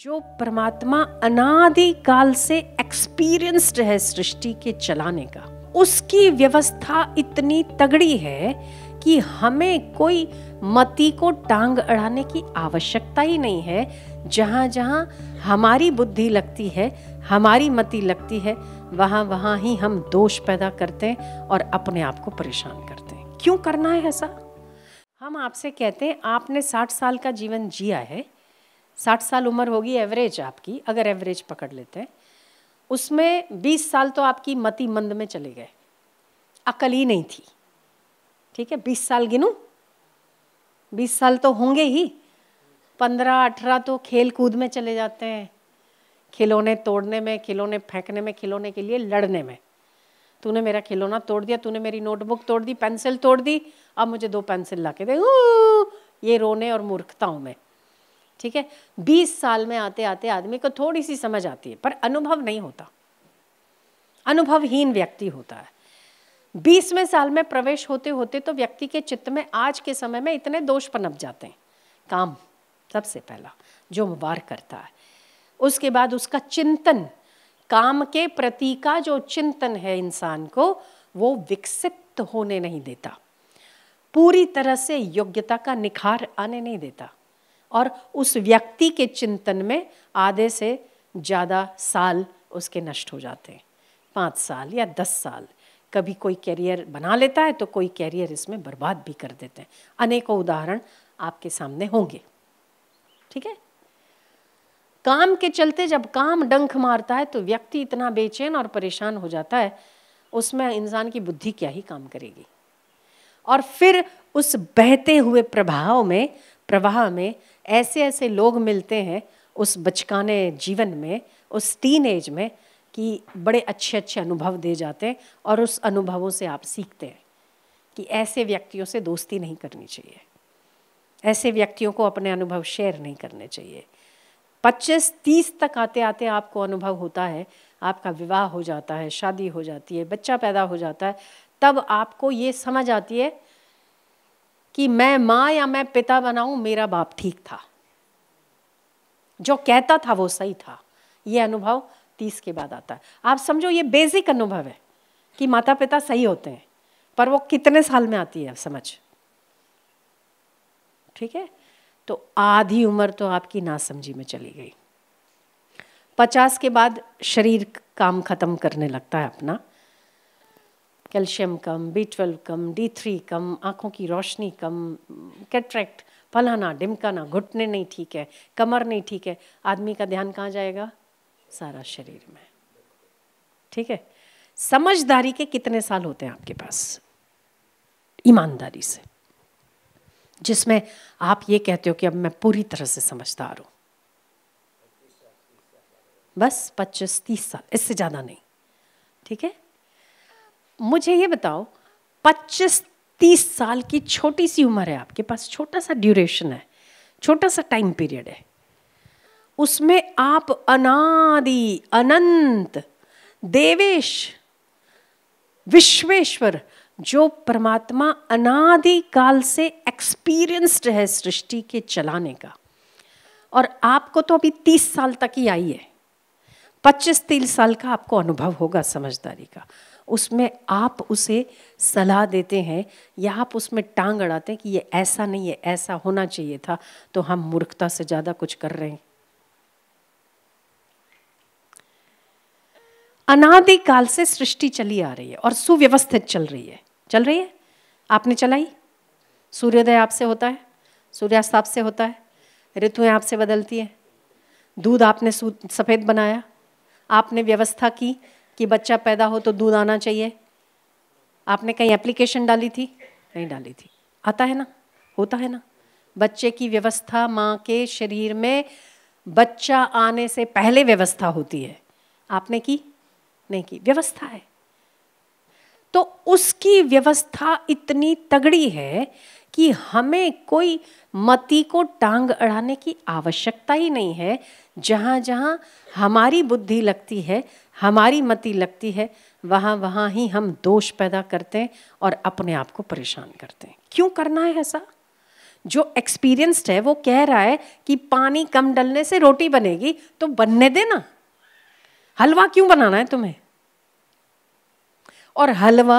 जो परमात्मा अनादि काल से एक्सपीरियंस्ड है सृष्टि के चलाने का उसकी व्यवस्था इतनी तगड़ी है कि हमें कोई मति को टांग अड़ाने की आवश्यकता ही नहीं है जहाँ जहाँ हमारी बुद्धि लगती है हमारी मति लगती है वहाँ वहाँ ही हम दोष पैदा करते हैं और अपने आप को परेशान करते हैं क्यों करना है ऐसा हम आपसे कहते हैं आपने साठ साल का जीवन जिया है साठ साल उम्र होगी एवरेज आपकी अगर एवरेज पकड़ लेते हैं उसमें बीस साल तो आपकी मति मंद में चले गए अकल ही नहीं थी ठीक है बीस साल गिनूं बीस साल तो होंगे ही पंद्रह अठारह तो खेल कूद में चले जाते हैं खिलौने तोड़ने में खिलौने फेंकने में खिलौने के लिए लड़ने में तूने मेरा खिलौना तोड़ दिया तूने मेरी नोटबुक तोड़ दी पेंसिल तोड़ दी अब मुझे दो पेंसिल ला के दे ये रोने और मूर्खता हूँ मैं ठीक है बीस साल में आते आते आदमी को थोड़ी सी समझ आती है पर अनुभव नहीं होता अनुभवहीन व्यक्ति होता है बीसवें साल में प्रवेश होते होते तो व्यक्ति के चित्त में आज के समय में इतने दोष पनप जाते हैं काम सबसे पहला जो वार करता है उसके बाद उसका चिंतन काम के प्रति का जो चिंतन है इंसान को वो विकसित होने नहीं देता पूरी तरह से योग्यता का निखार आने नहीं देता और उस व्यक्ति के चिंतन में आधे से ज़्यादा साल उसके नष्ट हो जाते हैं पाँच साल या दस साल कभी कोई कैरियर बना लेता है तो कोई कैरियर इसमें बर्बाद भी कर देते हैं अनेकों उदाहरण आपके सामने होंगे ठीक है काम के चलते जब काम डंख मारता है तो व्यक्ति इतना बेचैन और परेशान हो जाता है उसमें इंसान की बुद्धि क्या ही काम करेगी और फिर उस बहते हुए प्रभाव में प्रवाह में ऐसे ऐसे लोग मिलते हैं उस बचकाने जीवन में उस टीन एज में कि बड़े अच्छे अच्छे अनुभव दे जाते हैं और उस अनुभवों से आप सीखते हैं कि ऐसे व्यक्तियों से दोस्ती नहीं करनी चाहिए ऐसे व्यक्तियों को अपने अनुभव शेयर नहीं करने चाहिए 25 30 तक आते आते आपको अनुभव होता है आपका विवाह हो जाता है शादी हो जाती है बच्चा पैदा हो जाता है तब आपको ये समझ आती है कि मैं माँ या मैं पिता बनाऊं मेरा बाप ठीक था जो कहता था वो सही था ये अनुभव तीस के बाद आता है आप समझो ये बेसिक अनुभव है कि माता पिता सही होते हैं पर वो कितने साल में आती है समझ ठीक है तो आधी उम्र तो आपकी नासमझी में चली गई पचास के बाद शरीर काम खत्म करने लगता है अपना कैल्शियम कम बी ट्वेल्व कम डी थ्री कम आँखों की रोशनी कम कैट्रैक्ट फलाना डिमकाना घुटने नहीं ठीक है कमर नहीं ठीक है आदमी का ध्यान कहाँ जाएगा सारा शरीर में ठीक है समझदारी के कितने साल होते हैं आपके पास ईमानदारी से जिसमें आप ये कहते हो कि अब मैं पूरी तरह से समझदार हूँ बस पच्चीस तीस साल इससे ज़्यादा नहीं ठीक है मुझे ये बताओ 25 30 साल की छोटी सी उम्र है आपके पास छोटा सा ड्यूरेशन है छोटा सा टाइम पीरियड है उसमें आप अनादि अनंत देवेश विश्वेश्वर जो परमात्मा अनादि काल से एक्सपीरियंस्ड है सृष्टि के चलाने का और आपको तो अभी तीस साल तक ही आई है पच्चीस तीस साल का आपको अनुभव होगा समझदारी का उसमें आप उसे सलाह देते हैं या आप उसमें टांग अड़ाते हैं कि ये ऐसा नहीं है ऐसा होना चाहिए था तो हम मूर्खता से ज़्यादा कुछ कर रहे हैं अनादि काल से सृष्टि चली आ रही है और सुव्यवस्थित चल रही है चल रही है आपने चलाई सूर्योदय आपसे होता है सूर्यास्त आपसे होता है ऋतुएं आपसे बदलती है दूध आपने सफ़ेद बनाया आपने व्यवस्था की कि बच्चा पैदा हो तो दूध आना चाहिए आपने कहीं एप्लीकेशन डाली थी नहीं डाली थी आता है ना होता है ना बच्चे की व्यवस्था माँ के शरीर में बच्चा आने से पहले व्यवस्था होती है आपने की नहीं की व्यवस्था है तो उसकी व्यवस्था इतनी तगड़ी है कि हमें कोई मती को टांग अड़ाने की आवश्यकता ही नहीं है जहाँ जहाँ हमारी बुद्धि लगती है हमारी मति लगती है वहाँ वहाँ ही हम दोष पैदा करते हैं और अपने आप को परेशान करते हैं क्यों करना है ऐसा जो एक्सपीरियंस्ड है वो कह रहा है कि पानी कम डलने से रोटी बनेगी तो बनने देना हलवा क्यों बनाना है तुम्हें और हलवा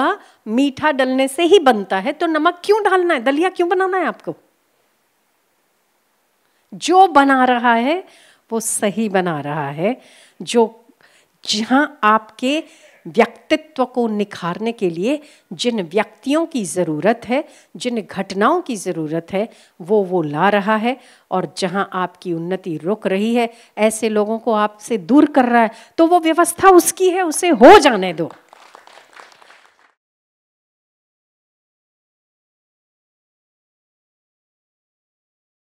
मीठा डलने से ही बनता है तो नमक क्यों डालना है दलिया क्यों बनाना है आपको जो बना रहा है वो सही बना रहा है जो जहाँ आपके व्यक्तित्व को निखारने के लिए जिन व्यक्तियों की ज़रूरत है जिन घटनाओं की ज़रूरत है वो वो ला रहा है और जहाँ आपकी उन्नति रुक रही है ऐसे लोगों को आपसे दूर कर रहा है तो वो व्यवस्था उसकी है उसे हो जाने दो